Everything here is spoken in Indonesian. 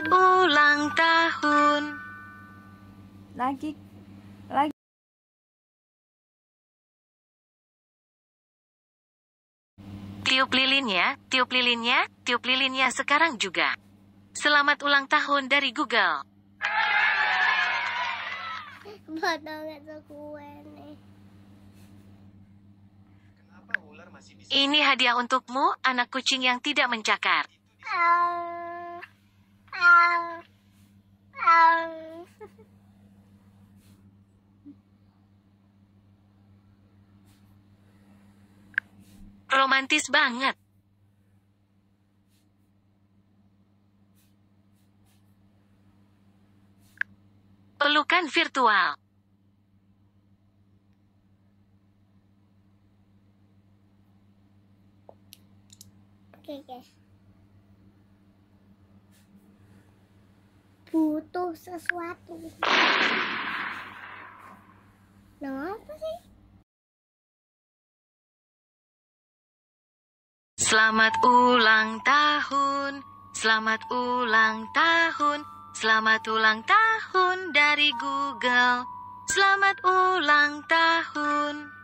Selamat ulang tahun. Lagi lagi Tiup lilinnya, tiup lilinnya, tiup lilinnya sekarang juga. Selamat ulang tahun dari Google. Ini hadiah untukmu, anak kucing yang tidak mencakar. Romantis banget. Pelukan virtual. Oke, okay, guys. butuh sesuatu. Nah, apa sih? Selamat ulang tahun, selamat ulang tahun, selamat ulang tahun dari Google. Selamat ulang tahun.